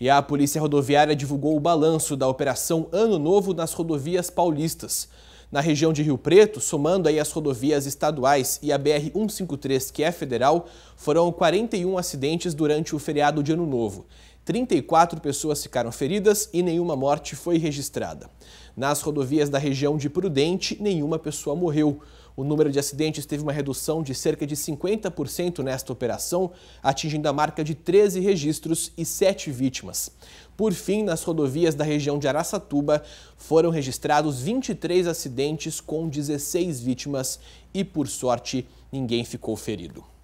E a Polícia Rodoviária divulgou o balanço da Operação Ano Novo nas rodovias paulistas. Na região de Rio Preto, somando aí as rodovias estaduais e a BR-153, que é federal, foram 41 acidentes durante o feriado de Ano Novo. 34 pessoas ficaram feridas e nenhuma morte foi registrada. Nas rodovias da região de Prudente, nenhuma pessoa morreu. O número de acidentes teve uma redução de cerca de 50% nesta operação, atingindo a marca de 13 registros e 7 vítimas. Por fim, nas rodovias da região de Araçatuba, foram registrados 23 acidentes com 16 vítimas e, por sorte, ninguém ficou ferido.